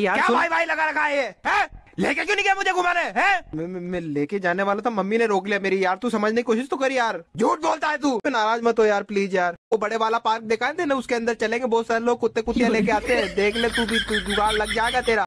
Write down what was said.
यार क्या भाई भाई लगा रखा है ये लेके क्यों नहीं गया मुझे घुमाने हैं? मैं लेके जाने वाला था मम्मी ने रोक लिया मेरी यार तू समझने की कोशिश तो कर यार झूठ बोलता है तू नाराज मत हो यार प्लीज यार वो बड़े वाला पार्क देखा है ना उसके अंदर चलेंगे बहुत सारे लोग कुत्ते कुत्ते लेके आते हैं देख ले तू भी तू जुगाड़ लग जाएगा तेरा